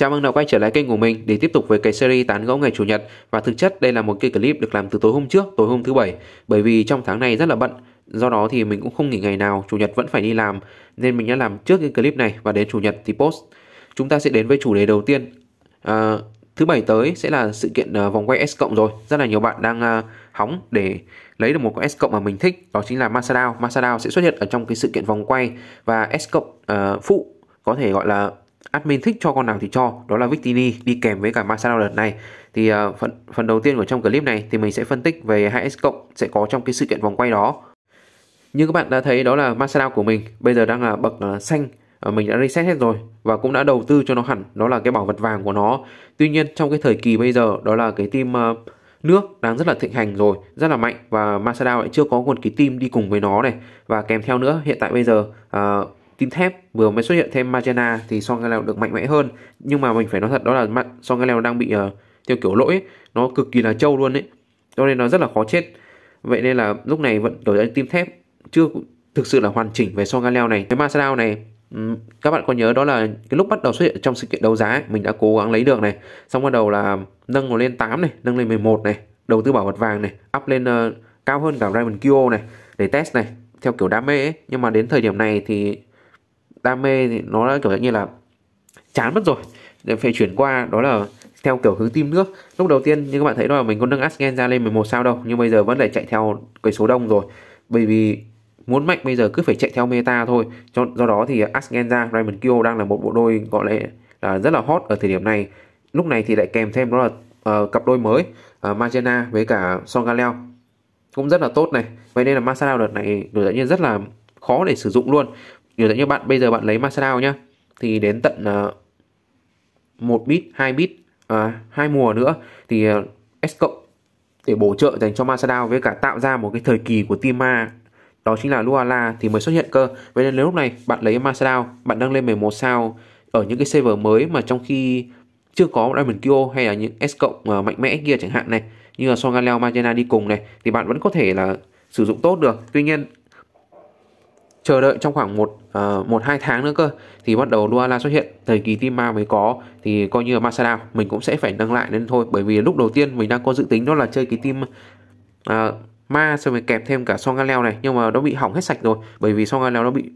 Chào mừng đã quay trở lại kênh của mình để tiếp tục với cái series tán gẫu ngày chủ nhật và thực chất đây là một cái clip được làm từ tối hôm trước, tối hôm thứ bảy bởi vì trong tháng này rất là bận. Do đó thì mình cũng không nghỉ ngày nào, chủ nhật vẫn phải đi làm nên mình đã làm trước cái clip này và đến chủ nhật thì post. Chúng ta sẽ đến với chủ đề đầu tiên. À, thứ bảy tới sẽ là sự kiện à, vòng quay S cộng rồi. Rất là nhiều bạn đang à, hóng để lấy được một con S cộng mà mình thích, đó chính là Masadao. Masadao sẽ xuất hiện ở trong cái sự kiện vòng quay và S cộng uh, phụ có thể gọi là admin thích cho con nào thì cho đó là Victini đi kèm với cả Masano đợt này thì ờ, phần phần đầu tiên của trong clip này thì mình sẽ phân tích về 2S cộng sẽ có trong cái sự kiện vòng quay đó như các bạn đã thấy đó là Masano của mình bây giờ đang là bậc ờ, xanh ờ, mình đã reset hết rồi và cũng đã đầu tư cho nó hẳn đó là cái bảo vật vàng của nó tuy nhiên trong cái thời kỳ bây giờ đó là cái team nước đang rất là thịnh hành rồi, rất là mạnh và Masada lại chưa có nguồn cái team đi cùng với nó này và kèm theo nữa hiện tại bây giờ uh, Tím thép vừa mới xuất hiện thêm Magena thì Songaleo được mạnh mẽ hơn Nhưng mà mình phải nói thật đó là Songaleo đang bị uh, theo kiểu lỗi ấy. Nó cực kỳ là trâu luôn đấy Cho nên nó rất là khó chết Vậy nên là lúc này vận đổi đến tim thép Chưa thực sự là hoàn chỉnh về Songaleo này Cái Masadao này các bạn có nhớ đó là cái lúc bắt đầu xuất hiện trong sự kiện đấu giá ấy, mình đã cố gắng lấy được này xong bắt đầu là nâng nó lên 8 này nâng lên 11 này đầu tư bảo vật vàng này up lên uh, cao hơn cả Diamond Kyo này để test này theo kiểu đam mê ấy nhưng mà đến thời điểm này thì đam mê thì nó đã kiểu như là chán mất rồi để phải chuyển qua đó là theo kiểu hướng tim nước lúc đầu tiên như các bạn thấy đó là mình có nâng Asgen ra lên 11 sao đâu nhưng bây giờ vẫn lại chạy theo cái số đông rồi bởi vì muốn mạnh bây giờ cứ phải chạy theo meta thôi Cho do đó thì Asgen ra, Raymond Kyo đang là một bộ đôi gọi là, là rất là hot ở thời điểm này lúc này thì lại kèm thêm đó là uh, cặp đôi mới uh, ờ, Magena với cả Songaleo cũng rất là tốt này vậy nên là Masada đợt này đột nhiên rất là khó để sử dụng luôn Ví dụ như bạn bây giờ bạn lấy MasterDAO nhá thì đến tận ờ, một bit, hai bit, ờ, hai mùa nữa thì ờ, S cộng để bổ trợ dành cho MasterDAO với cả tạo ra một cái thời kỳ của team ma đó chính là Luala thì mới xuất hiện cơ. Vậy nên nếu lúc này bạn lấy Masadao, bạn đang lên 11 sao ở những cái server mới mà trong khi chưa có Diamond Kyo hay là những S cộng mạnh mẽ kia chẳng hạn này, như là Songaleo Magena đi cùng này thì bạn vẫn có thể là sử dụng tốt được. Tuy nhiên chờ đợi trong khoảng một uh, một hai tháng nữa cơ thì bắt đầu Luala xuất hiện thời kỳ team ma mới có thì coi như là Masada mình cũng sẽ phải nâng lại nên thôi bởi vì lúc đầu tiên mình đang có dự tính đó là chơi cái team uh, ma xong rồi kẹp thêm cả Songaleo này nhưng mà nó bị hỏng hết sạch rồi bởi vì Songaleo nó bị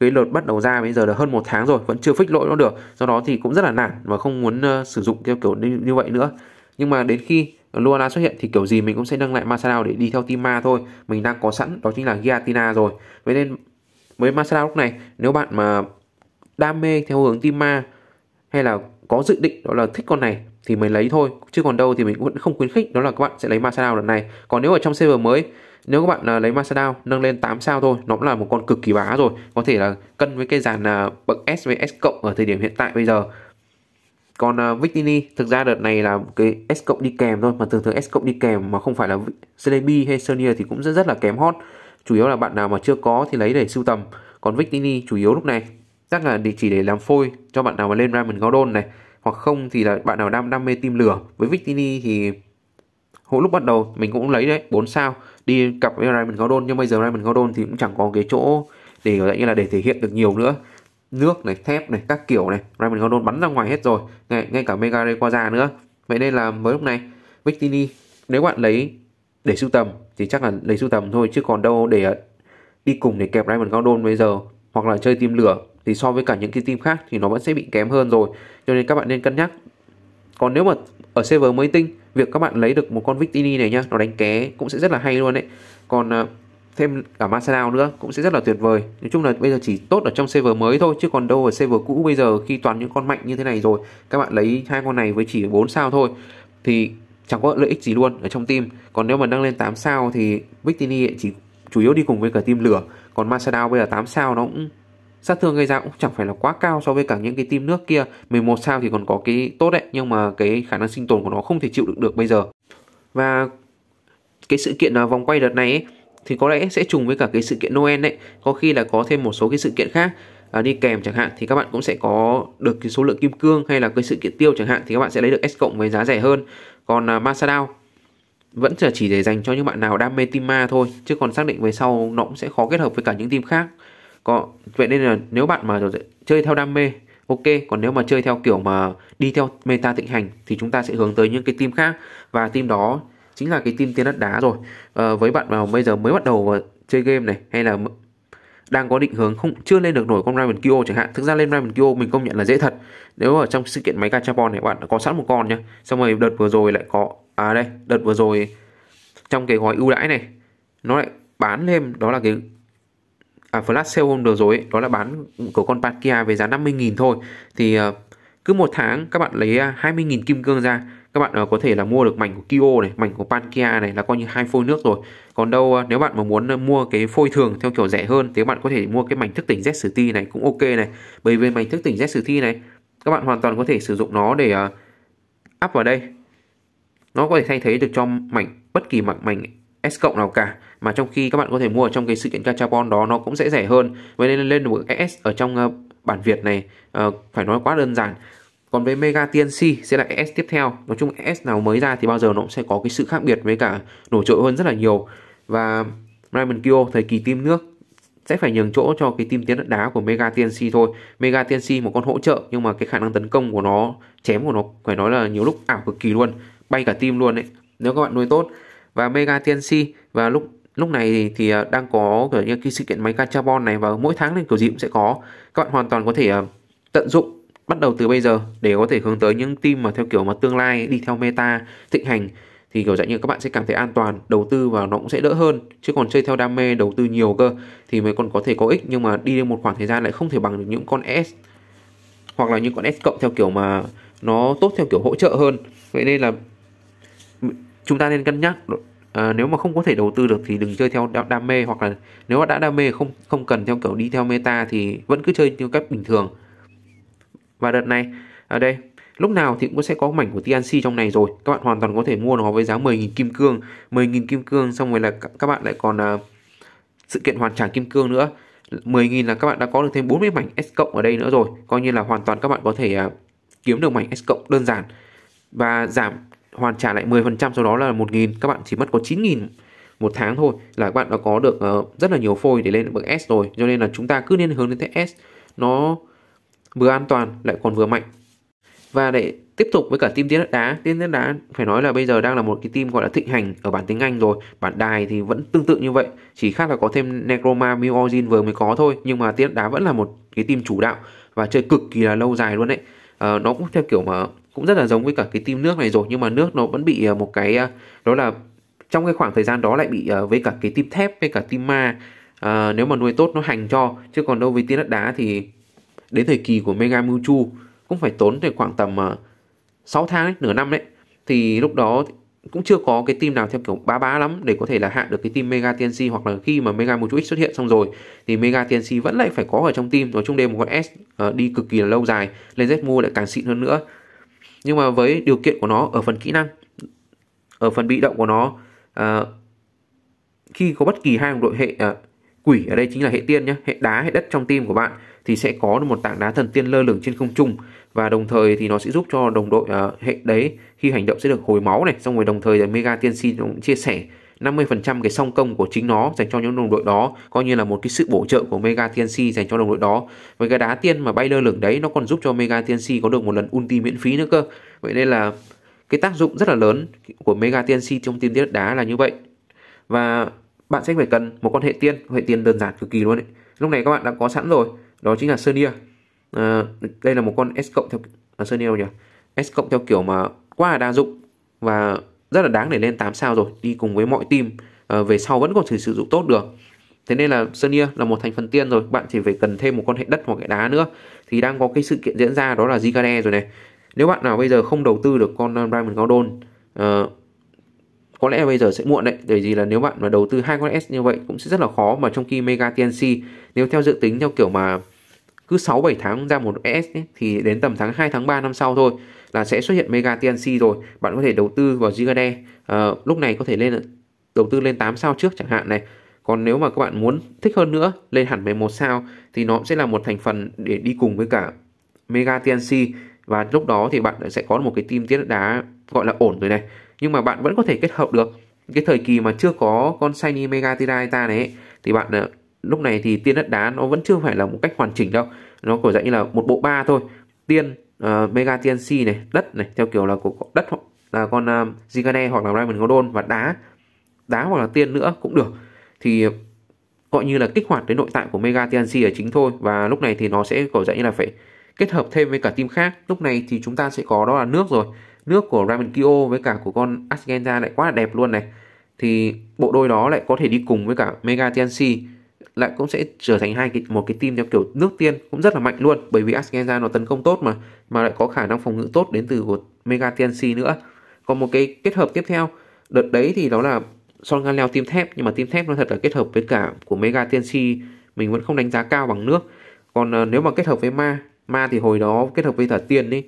cái lượt bắt đầu ra bây giờ là hơn một tháng rồi vẫn chưa phích lỗi nó được do đó thì cũng rất là nản và không muốn uh, sử dụng theo kiểu như, như vậy nữa nhưng mà đến khi Luana xuất hiện thì kiểu gì mình cũng sẽ nâng lại Masada để đi theo team ma thôi mình đang có sẵn đó chính là Giatina rồi vậy nên với Masada lúc này nếu bạn mà đam mê theo hướng team ma hay là có dự định đó là thích con này thì mình lấy thôi chứ còn đâu thì mình vẫn không khuyến khích đó là các bạn sẽ lấy Masada lần này còn nếu ở trong server mới nếu các bạn à, lấy Masada nâng lên 8 sao thôi nó cũng là một con cực kỳ bá rồi có thể là cân với cái dàn à, bậc S với S cộng ở thời điểm hiện tại bây giờ còn uh, à, Victini thực ra đợt này là cái S cộng đi kèm thôi mà thường thường S cộng đi kèm mà không phải là Celebi hay Sonia thì cũng rất rất là kém hot chủ yếu là bạn nào mà chưa có thì lấy để sưu tầm còn Victini chủ yếu lúc này chắc là để chỉ để làm phôi cho bạn nào mà lên Raymond golden này hoặc không thì là bạn nào đang đam mê tim lửa với Victini thì hồi lúc bắt đầu mình cũng lấy đấy 4 sao đi cặp với Raymond golden nhưng bây giờ Raymond golden thì cũng chẳng có cái chỗ để gọi như là để thể hiện được nhiều nữa nước này thép này các kiểu này Raymond golden bắn ra ngoài hết rồi ngay, ngay cả Mega qua ra nữa vậy nên là mới lúc này Victini nếu bạn lấy để sưu tầm thì chắc là lấy sưu tầm thôi chứ còn đâu để đi cùng để kẹp Diamond Gordon bây giờ hoặc là chơi team lửa thì so với cả những cái team khác thì nó vẫn sẽ bị kém hơn rồi cho nên các bạn nên cân nhắc còn nếu mà ở server mới tinh việc các bạn lấy được một con Victini này nhá nó đánh ké cũng sẽ rất là hay luôn đấy còn à, thêm cả Masanao nữa cũng sẽ rất là tuyệt vời nói chung là bây giờ chỉ tốt ở trong server mới thôi chứ còn đâu ở server cũ bây giờ khi toàn những con mạnh như thế này rồi các bạn lấy hai con này với chỉ 4 sao thôi thì chẳng có lợi ích gì luôn ở trong team còn nếu mà nâng lên 8 sao thì Victini chỉ chủ yếu đi cùng với cả team lửa còn Masada bây giờ 8 sao nó cũng sát thương gây ra cũng chẳng phải là quá cao so với cả những cái team nước kia 11 sao thì còn có cái tốt đấy nhưng mà cái khả năng sinh tồn của nó không thể chịu đựng được bây giờ và cái sự kiện à, vòng quay đợt này ấy, thì có lẽ sẽ trùng với cả cái sự kiện Noel đấy có khi là có thêm một số cái sự kiện khác à, đi kèm chẳng hạn thì các bạn cũng sẽ có được cái số lượng kim cương hay là cái sự kiện tiêu chẳng hạn thì các bạn sẽ lấy được S cộng với giá rẻ hơn còn uh, à, Masadao vẫn là chỉ để dành cho những bạn nào đam mê team ma thôi chứ còn xác định về sau nó cũng sẽ khó kết hợp với cả những team khác có vậy nên là nếu bạn mà chơi theo đam mê ok còn nếu mà chơi theo kiểu mà đi theo meta thịnh hành thì chúng ta sẽ hướng tới những cái team khác và team đó chính là cái team tiên đất đá rồi à, với bạn nào bây giờ mới bắt đầu chơi game này hay là đang có định hướng không chưa lên được nổi con Raven Kyo chẳng hạn thực ra lên Raven Kyo mình công nhận là dễ thật nếu ở trong sự kiện máy Gachapon này bạn đã có sẵn một con nhá xong rồi đợt vừa rồi lại có à đây đợt vừa rồi trong cái gói ưu đãi này nó lại bán thêm đó là cái à, flash sale hôm vừa rồi ấy, đó là bán của con Pakia về giá 50.000 thôi thì ờ, cứ một tháng các bạn lấy 20.000 à, kim cương ra các bạn ờ, có thể là mua được mảnh của Kyo này mảnh của Pankia này là coi như hai phôi nước rồi còn đâu ờ, nếu bạn mà muốn ờ, mua cái phôi thường theo kiểu rẻ hơn thì các bạn có thể mua cái mảnh thức tỉnh ZST này cũng ok này bởi vì mảnh thức tỉnh ZST này các bạn hoàn toàn có thể sử dụng nó để uh, up vào đây nó có thể thay thế được cho mảnh bất kỳ mảnh, mảnh S cộng nào cả mà trong khi các bạn có thể mua ở trong cái sự kiện Cachabon đó nó cũng sẽ rẻ hơn vậy nên lên được S ở trong bản Việt này phải nói quá đơn giản còn với Mega TNC sẽ là S tiếp theo nói chung S nào mới ra thì bao giờ nó cũng sẽ có cái sự khác biệt với cả nổi trội hơn rất là nhiều và Raymond Kyo thời kỳ tim nước sẽ phải nhường chỗ cho cái team tiến đất đá của Mega TNC thôi. Mega TNC một con hỗ trợ nhưng mà cái khả năng tấn công của nó, chém của nó phải nói là nhiều lúc ảo cực kỳ luôn, bay cả team luôn đấy. Nếu các bạn nuôi tốt và Mega TNC và lúc lúc này thì à, đang có kiểu như cái sự kiện máy carbon này và mỗi tháng lên kiểu gì cũng sẽ có. Các bạn hoàn toàn có thể à, tận dụng bắt đầu từ bây giờ để có thể hướng tới những team mà theo kiểu mà tương lai đi theo meta thịnh hành thì kiểu dạng như các bạn sẽ cảm thấy an toàn đầu tư vào nó cũng sẽ đỡ hơn chứ còn chơi theo đam mê đầu tư nhiều cơ thì mới còn có thể có ích nhưng mà đi được một khoảng thời gian lại không thể bằng được những con S hoặc là những con S cộng theo kiểu mà nó tốt theo kiểu hỗ trợ hơn vậy nên là chúng ta nên cân nhắc à, nếu mà không có thể đầu tư được thì đừng chơi theo đam, mê hoặc là nếu mà đã đam mê không không cần theo kiểu đi theo meta thì vẫn cứ chơi theo cách bình thường và đợt này ở đây lúc nào thì cũng sẽ có mảnh của TNC trong này rồi các bạn hoàn toàn có thể mua nó với giá 10.000 kim cương 10.000 kim cương xong rồi là các bạn lại còn uh, sự kiện hoàn trả kim cương nữa 10.000 là các bạn đã có được thêm 40 mảnh S cộng ở đây nữa rồi coi như là hoàn toàn các bạn có thể uh, kiếm được mảnh S cộng đơn giản và giảm hoàn trả lại 10% sau đó là 1.000 các bạn chỉ mất có 9.000 một tháng thôi là các bạn đã có được uh, rất là nhiều phôi để lên bậc S rồi cho nên là chúng ta cứ nên hướng đến thế S nó vừa an toàn lại còn vừa mạnh. Và để tiếp tục với cả team tiến đất đá, tiến đất đá phải nói là bây giờ đang là một cái team gọi là thịnh hành ở bản tiếng Anh rồi, bản đài thì vẫn tương tự như vậy, chỉ khác là có thêm Necroma origin vừa mới có thôi, nhưng mà tiến đất đá vẫn là một cái team chủ đạo và chơi cực kỳ là lâu dài luôn đấy. À, nó cũng theo kiểu mà cũng rất là giống với cả cái team nước này rồi nhưng mà nước nó vẫn bị ờ, một cái ờ, đó là trong cái khoảng thời gian đó lại bị với cả cái team thép với cả team ma à, nếu mà nuôi tốt nó hành cho chứ còn đâu với tiến đất đá thì đến thời kỳ của Mega Mewtwo cũng phải tốn để khoảng tầm ờ, uh, 6 tháng ấy, nửa năm đấy thì lúc đó cũng chưa có cái team nào theo kiểu ba bá lắm để có thể là hạ được cái team Mega TNC hoặc là khi mà Mega Mewtwo X xuất hiện xong rồi thì Mega TNC vẫn lại phải có ở trong team nói chung đây một con S ờ, đi cực kỳ là lâu dài lên Z mua lại càng xịn hơn nữa nhưng mà với điều kiện của nó ở phần kỹ năng ở phần bị động của nó uh, khi có bất kỳ hai đồng đội hệ uh, quỷ ở đây chính là hệ tiên nhé hệ đá hệ đất trong team của bạn thì sẽ có được một tảng đá thần tiên lơ lửng trên không trung và đồng thời thì nó sẽ giúp cho đồng đội uh, hệ đấy khi hành động sẽ được hồi máu này xong rồi đồng thời là mega tiên si cũng chia sẻ 50% cái song công của chính nó dành cho những đồng đội đó coi như là một cái sự bổ trợ của Mega TNC dành cho đồng đội đó với cái đá tiên mà bay lơ lửng đấy nó còn giúp cho Mega TNC có được một lần ulti miễn phí nữa cơ vậy nên là cái tác dụng rất là lớn của Mega TNC trong tiên tiết đá là như vậy và bạn sẽ phải cần một con hệ tiên hệ tiên đơn giản cực kỳ luôn ấy. lúc này các bạn đã có sẵn rồi đó chính là Sernia à, ờ, đây là một con S cộng theo à, Sernia nhỉ S cộng theo kiểu mà quá là đa dụng và rất là đáng để lên 8 sao rồi đi cùng với mọi team à, về sau vẫn còn thể sử dụng tốt được thế nên là Sernia là một thành phần tiên rồi bạn chỉ phải cần thêm một con hệ đất hoặc hệ đá nữa thì đang có cái sự kiện diễn ra đó là Zigade rồi này nếu bạn nào bây giờ không đầu tư được con Diamond ờ, Gordon uh, có lẽ bây giờ sẽ muộn đấy bởi vì là nếu bạn mà đầu tư hai con S như vậy cũng sẽ rất là khó mà trong khi Mega TNC nếu theo dự tính theo kiểu mà cứ 6 7 tháng ra một ES ấy, thì đến tầm tháng 2 tháng 3 năm sau thôi là sẽ xuất hiện mega TNC rồi. Bạn có thể đầu tư vào Zigade. À, ờ, lúc này có thể lên đầu tư lên 8 sao trước chẳng hạn này. Còn nếu mà các bạn muốn thích hơn nữa lên hẳn 11 sao thì nó sẽ là một thành phần để đi cùng với cả mega TNC và lúc đó thì bạn sẽ có một cái team tiết đá gọi là ổn rồi này. Nhưng mà bạn vẫn có thể kết hợp được cái thời kỳ mà chưa có con shiny mega tiraita này ấy, thì bạn ờ, lúc này thì tiên đất đá nó vẫn chưa phải là một cách hoàn chỉnh đâu nó kiểu dạng như là một bộ ba thôi tiên uh, mega tnc này đất này theo kiểu là của đất là con uh, Zigane hoặc là Diamond Golden và đá đá hoặc là tiên nữa cũng được thì gọi như là kích hoạt đến nội tại của Mega TNC ở chính thôi và lúc này thì nó sẽ có dạng như là phải kết hợp thêm với cả team khác lúc này thì chúng ta sẽ có đó là nước rồi nước của Ramen Kyo với cả của con Asgenta lại quá là đẹp luôn này thì bộ đôi đó lại có thể đi cùng với cả Mega TNC lại cũng sẽ trở thành hai cái, một cái team theo kiểu nước tiên cũng rất là mạnh luôn bởi vì Asgenza nó tấn công tốt mà mà lại có khả năng phòng ngự tốt đến từ của Mega TNC nữa còn một cái kết hợp tiếp theo đợt đấy thì đó là Son Gan Leo team thép nhưng mà team thép nó thật là kết hợp với cả của Mega TNC mình vẫn không đánh giá cao bằng nước còn uh, nếu mà kết hợp với ma ma thì hồi đó kết hợp với thả tiên đi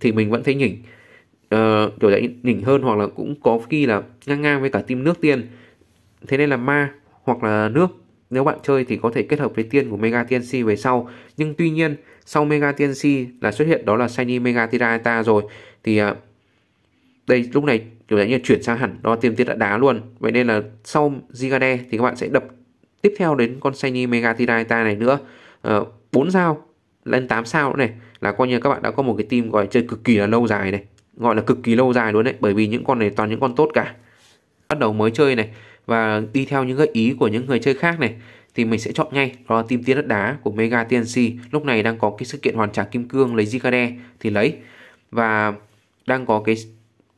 thì mình vẫn thấy nhỉnh uh, kiểu đấy nhỉnh hơn hoặc là cũng có khi là ngang ngang với cả team nước tiên thế nên là ma hoặc là nước nếu bạn chơi thì có thể kết hợp với tiên của Mega TNC về sau, nhưng tuy nhiên sau Mega TNC là xuất hiện đó là Shiny Mega Tyranitar rồi thì à, đây lúc này kiểu như chuyển sang hẳn đó tiềm tiết đã đá luôn. Vậy nên là sau Zigade thì các bạn sẽ đập tiếp theo đến con Shiny Mega Tyranitar này nữa. Uh, ờ, 4 sao lên 8 sao nữa này là coi như các bạn đã có một cái team gọi chơi cực kỳ là lâu dài này, gọi là cực kỳ lâu dài luôn đấy bởi vì những con này toàn những con tốt cả. Bắt đầu mới chơi này và đi theo những gợi ý của những người chơi khác này thì mình sẽ chọn ngay đó là team tiến đất đá của Mega TNC lúc này đang có cái sự kiện hoàn trả kim cương lấy Zikade thì lấy và đang có cái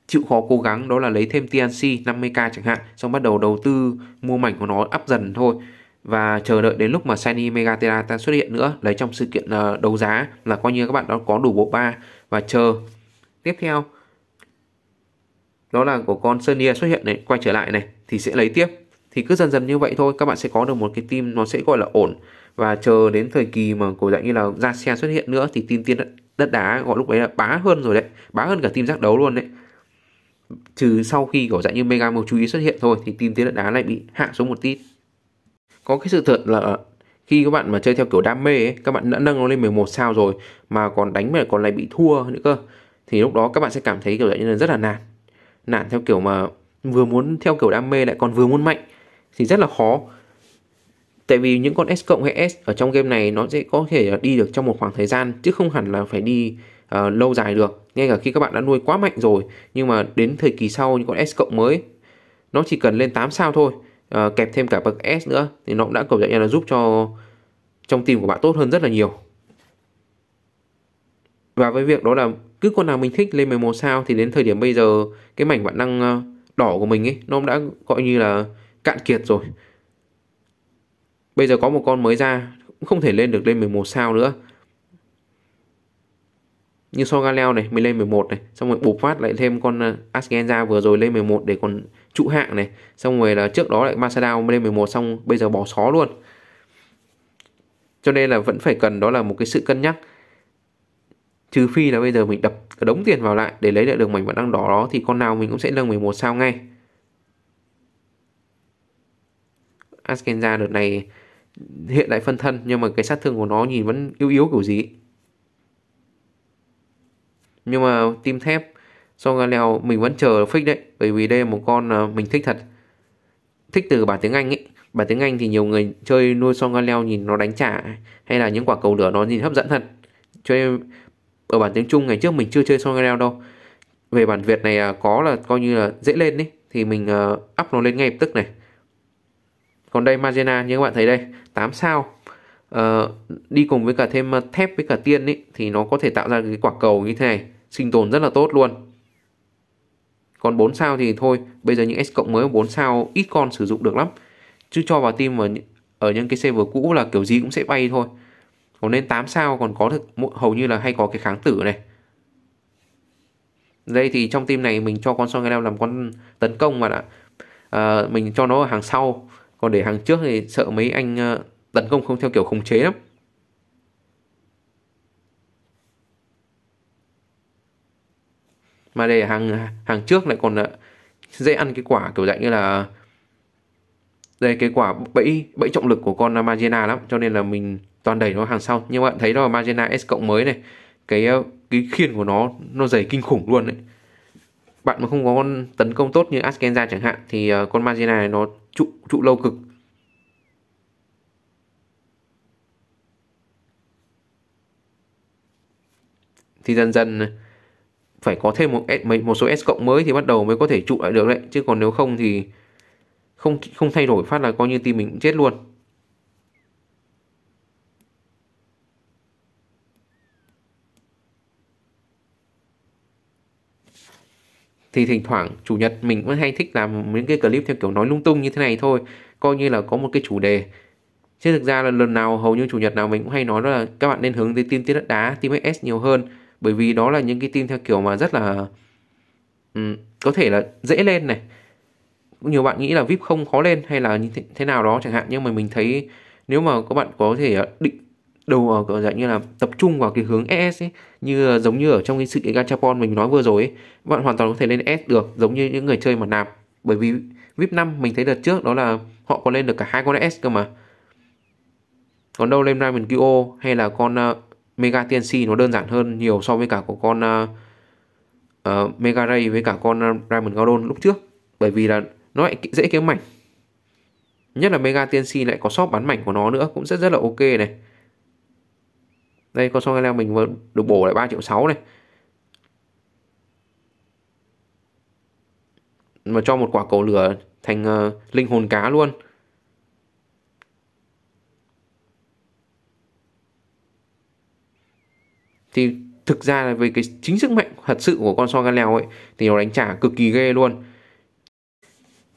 chịu khó cố gắng đó là lấy thêm TNC 50k chẳng hạn xong bắt đầu đầu tư mua mảnh của nó up dần thôi và chờ đợi đến lúc mà Shiny Mega ta xuất hiện nữa lấy trong sự kiện ờ, đấu giá là coi như các bạn đã có đủ bộ ba và chờ tiếp theo đó là của con Sonia xuất hiện này quay trở lại này thì sẽ lấy tiếp thì cứ dần dần như vậy thôi các bạn sẽ có được một cái team nó sẽ gọi là ổn và chờ đến thời kỳ mà cổ dạng như là ra xe xuất hiện nữa thì team tiên đất đất đá gọi lúc đấy là bá hơn rồi đấy bá hơn cả team giác đấu luôn đấy trừ sau khi cổ dạng như mega màu chú ý xuất hiện thôi thì team tiên đất đá lại bị hạ xuống một tít có cái sự thật là khi các bạn mà chơi theo kiểu đam mê ấy, các bạn đã nâng nó lên 11 sao rồi mà còn đánh mà còn lại bị thua nữa cơ thì lúc đó các bạn sẽ cảm thấy kiểu dạng như là rất là nản nản theo kiểu mà vừa muốn theo kiểu đam mê lại còn vừa muốn mạnh thì rất là khó tại vì những con S cộng hay S ở trong game này nó sẽ có thể đi được trong một khoảng thời gian chứ không hẳn là phải đi uh, lâu dài được ngay cả khi các bạn đã nuôi quá mạnh rồi nhưng mà đến thời kỳ sau những con S cộng mới nó chỉ cần lên 8 sao thôi uh, kẹp thêm cả bậc S nữa thì nó cũng đã cầu dạng là giúp cho trong team của bạn tốt hơn rất là nhiều và với việc đó là cứ con nào mình thích lên 11 sao thì đến thời điểm bây giờ cái mảnh bạn đang uh, đỏ của mình ấy nó đã gọi như là cạn kiệt rồi bây giờ có một con mới ra cũng không thể lên được lên 11 sao nữa như so Galeo này mới lên 11 này xong rồi bột phát lại thêm con ờ, Asgen vừa rồi lên 11 để còn trụ hạng này xong rồi là trước đó lại Masadao lên 11 xong bây giờ bỏ xó luôn cho nên là vẫn phải cần đó là một cái sự cân nhắc trừ phi là bây giờ mình đập đống tiền vào lại để lấy lại được mảnh bản đăng đỏ đó thì con nào mình cũng sẽ nâng 11 sao ngay Askenza đợt này hiện lại phân thân nhưng mà cái sát thương của nó nhìn vẫn yếu yếu kiểu gì nhưng mà tim thép so Galeo mình vẫn chờ fix đấy bởi vì đây là một con ờ, mình thích thật thích từ bản tiếng Anh ấy bản tiếng Anh thì nhiều người chơi nuôi Son Galeo nhìn nó đánh trả hay là những quả cầu lửa nó nhìn hấp dẫn thật cho nên ở bản tiếng Trung ngày trước mình chưa chơi Songreal đâu về bản Việt này à, có là coi như là dễ lên đấy thì mình à, up nó lên ngay lập tức này còn đây Magena như các bạn thấy đây 8 sao uh, đi cùng với cả thêm à, thép với cả tiên ấy thì nó có thể tạo ra cái quả cầu như thế này sinh tồn rất là tốt luôn còn 4 sao thì thôi bây giờ những S cộng mới 4 sao ít con sử dụng được lắm chứ cho vào team ở, ở những cái server cũ là kiểu gì cũng sẽ bay thôi còn lên 8 sao còn có thực hầu như là hay có cái kháng tử này đây thì trong team này mình cho con song nam làm con tấn công mà đã à, mình cho nó ở hàng sau còn để hàng trước thì sợ mấy anh ờ, tấn công không theo kiểu khống chế lắm mà để hàng hàng trước lại còn ờ, dễ ăn cái quả kiểu dạng như là đây cái quả bẫy bẫy trọng lực của con Magena lắm cho nên là mình toàn đẩy nó hàng sau nhưng bạn thấy đó là Magena S cộng mới này cái ờ, cái khiên của nó nó dày kinh khủng luôn đấy bạn mà không có con tấn công tốt như Askenza chẳng hạn thì ờ, con Magena này nó trụ trụ lâu cực thì dần dần phải có thêm một S, một số S cộng mới thì bắt đầu mới có thể trụ lại được đấy chứ còn nếu không thì không không thay đổi phát là coi như team mình cũng chết luôn thì thỉnh thoảng chủ nhật mình vẫn hay thích làm những cái clip theo kiểu nói lung tung như thế này thôi coi như là có một cái chủ đề chứ thực ra là lần nào hầu như chủ nhật nào mình cũng hay nói đó là các bạn nên hướng tới team tiết đất đá team xs nhiều hơn bởi vì đó là những cái team theo kiểu mà rất là um, có thể là dễ lên này nhiều bạn nghĩ là vip không khó lên hay là như thế nào đó chẳng hạn nhưng mà mình thấy nếu mà các bạn có thể ờ, định đầu ở ờ, dạng như là tập trung vào cái hướng S ấy, như giống như ở trong cái sự kiện Gachapon mình nói vừa rồi ấy, bạn hoàn toàn có thể lên S được giống như những người chơi mà nạp bởi vì VIP 5 mình thấy đợt trước đó là họ có lên được cả hai con S cơ mà còn đâu lên Diamond QO hay là con uh, Mega TNC nó đơn giản hơn nhiều so với cả của con uh, uh, Mega Ray với cả con uh, Diamond Gaudon lúc trước bởi vì là nó lại dễ kiếm mảnh nhất là Mega TNC lại có shop bán mảnh của nó nữa cũng rất rất là ok này đây con song leo mình vừa được bổ lại 3 triệu 6 này mà cho một quả cầu lửa thành uh, linh hồn cá luôn thì thực ra là về cái chính sức mạnh thật sự của con song leo ấy thì nó đánh trả cực kỳ ghê luôn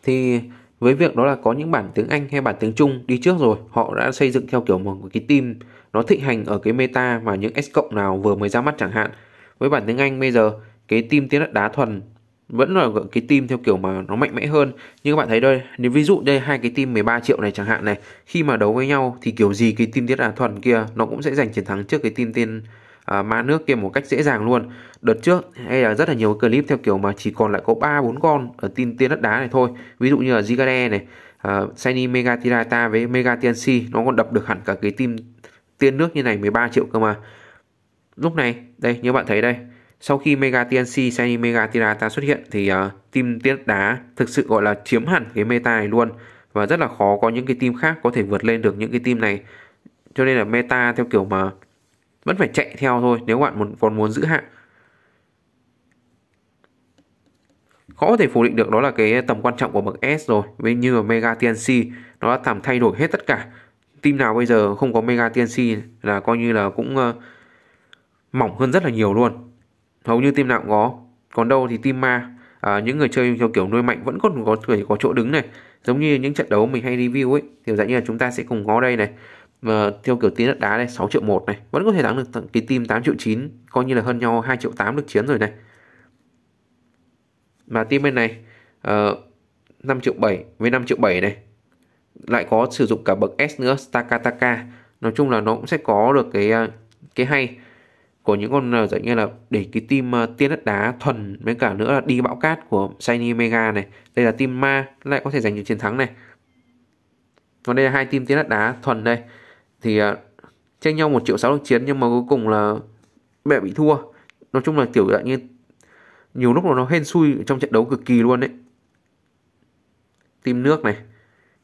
thì với việc đó là có những bản tiếng Anh hay bản tiếng Trung đi trước rồi họ đã xây dựng theo kiểu một cái team nó thịnh hành ở cái meta và những S cộng nào vừa mới ra mắt chẳng hạn. Với bản tiếng Anh bây giờ, cái team tiếng đất đá thuần vẫn là cái team theo kiểu mà nó mạnh mẽ hơn nhưng các bạn thấy đây nếu ví dụ đây hai cái team 13 triệu này chẳng hạn này khi mà đấu với nhau thì kiểu gì cái team tiết đá thuần kia nó cũng sẽ giành chiến thắng trước cái team tên uh, à, ma nước kia một cách dễ dàng luôn đợt trước hay là rất là nhiều clip theo kiểu mà chỉ còn lại có ba bốn con ở team tiên đất đá này thôi ví dụ như là Zigare này uh, à, Shiny Mega Tirata với Mega TNC nó còn đập được hẳn cả cái team tiên nước như này 13 triệu cơ mà lúc này đây như bạn thấy đây sau khi Mega TNC Shiny Mega Tirata xuất hiện thì uh, team tiết đá thực sự gọi là chiếm hẳn cái meta này luôn và rất là khó có những cái team khác có thể vượt lên được những cái team này cho nên là meta theo kiểu mà vẫn phải chạy theo thôi nếu bạn muốn, còn muốn giữ hạng khó có thể phủ định được đó là cái tầm quan trọng của bậc S rồi với như là Mega TNC nó đã làm thay đổi hết tất cả team nào bây giờ không có Mega TNC là coi như là cũng uh, mỏng hơn rất là nhiều luôn hầu như team nào cũng có còn đâu thì team ma à, những người chơi theo kiểu nuôi mạnh vẫn còn có thể có chỗ đứng này giống như những trận đấu mình hay review ấy thì dạng như là chúng ta sẽ cùng ngó đây này và theo kiểu tí đất đá này 6 triệu 1 này vẫn có thể thắng được cái team 8 triệu 9 coi như là hơn nhau 2 triệu 8 được chiến rồi này mà team bên này uh, ờ, 5 triệu 7 với 5 triệu 7 này lại có sử dụng cả bậc S nữa Stakataka nói chung là nó cũng sẽ có được cái à, cái hay của những con à, dạng như là để cái team à, tiên đất đá thuần với cả nữa là đi bão cát của Shiny Mega này đây là team ma lại có thể giành được chiến thắng này còn đây là hai team tiên đất đá thuần đây thì tranh nhau một triệu sáu được chiến nhưng mà cuối cùng là mẹ bị thua nói chung là kiểu dạng như nhiều lúc là nó hên xui trong trận đấu cực kỳ luôn đấy team nước này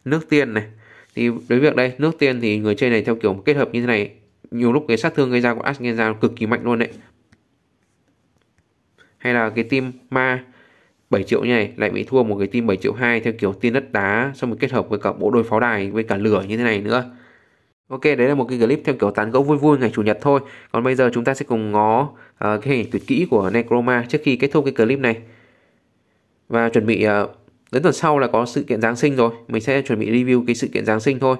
nước tiên này thì đối việc đây nước tiên thì người chơi này theo kiểu kết hợp như thế này nhiều lúc cái sát thương gây ra của Asgenza cực kỳ mạnh luôn đấy hay là cái team ma 7 triệu như này lại bị thua một cái team 7 triệu 2 theo kiểu tiên đất đá xong rồi kết hợp với cả bộ đôi pháo đài với cả lửa như thế này nữa Ok, đấy là một cái clip theo kiểu tán gẫu vui vui ngày Chủ nhật thôi. Còn bây giờ chúng ta sẽ cùng ngó uh, cái hình tuyệt kỹ của Necroma trước khi kết thúc cái clip này. Và chuẩn bị uh, đến tuần sau là có sự kiện Giáng sinh rồi mình sẽ chuẩn bị review cái sự kiện Giáng sinh thôi